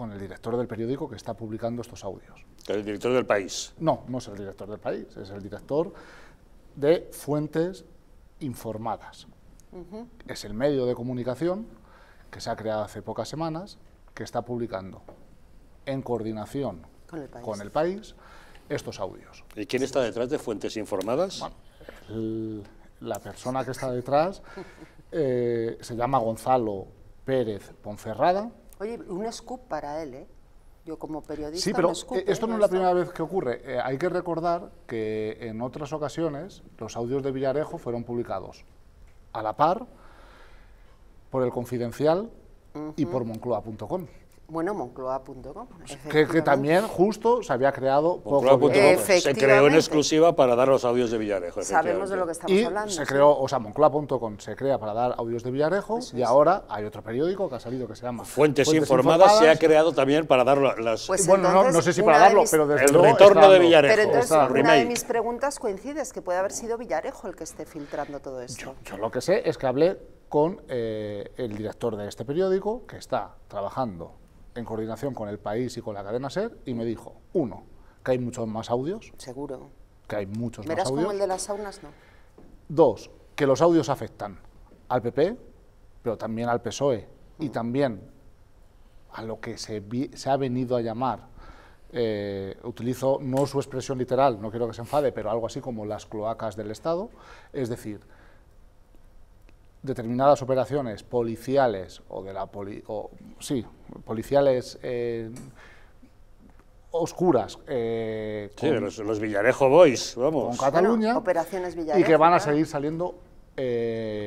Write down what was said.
con el director del periódico que está publicando estos audios. ¿El director del país? No, no es el director del país, es el director de fuentes informadas. Es el medio de comunicación que se ha creado hace pocas semanas, que está publicando en coordinación con el país, estos audios. ¿Y quién está detrás de fuentes informadas? Bueno, la persona que está detrás eh, se llama Gonzalo Pérez Ponferrada, Oye, un scoop para él, ¿eh? Yo como periodista. Sí, pero esto no es la primera vez que ocurre. Eh, hay que recordar que en otras ocasiones los audios de Villarejo fueron publicados a la par por el Confidencial y por Moncloa.com. Bueno, moncloa.com. Pues que, que, también justo se había creado moncloa.com. Se creó en exclusiva para dar los audios de Villarejo. Sabemos de lo que estamos hablando. Se creó, o sea, moncloa.com se crea para dar audios de Villarejo y ahora hay otro periódico que ha salido que se llama Fuentes, Informadas, se ha creado también para dar las. Pues bueno, no, sé si para darlo, pero desde el retorno de Villarejo. Pero entonces, una de mis preguntas coincide, es que puede haber sido Villarejo el que esté filtrando todo esto. yo, lo que sé es que hablé con eh, el director de este periódico, que está trabajando en coordinación con el país y con la cadena SER y me dijo, uno, que hay muchos más audios. Seguro. Que hay muchos más audios. Verás como el de las saunas, no. Dos, que los audios afectan al PP, pero también al PSOE y mm. también a lo que se, ha venido a llamar, eh, utilizo no su expresión literal, no quiero que se enfade, pero algo así como las cloacas del Estado, es decir, determinadas operaciones policiales o de la poli o, sí, policiales eh, oscuras. Eh, los, Villarejo Boys, vamos. Con Cataluña. operaciones y que van a seguir saliendo. Eh,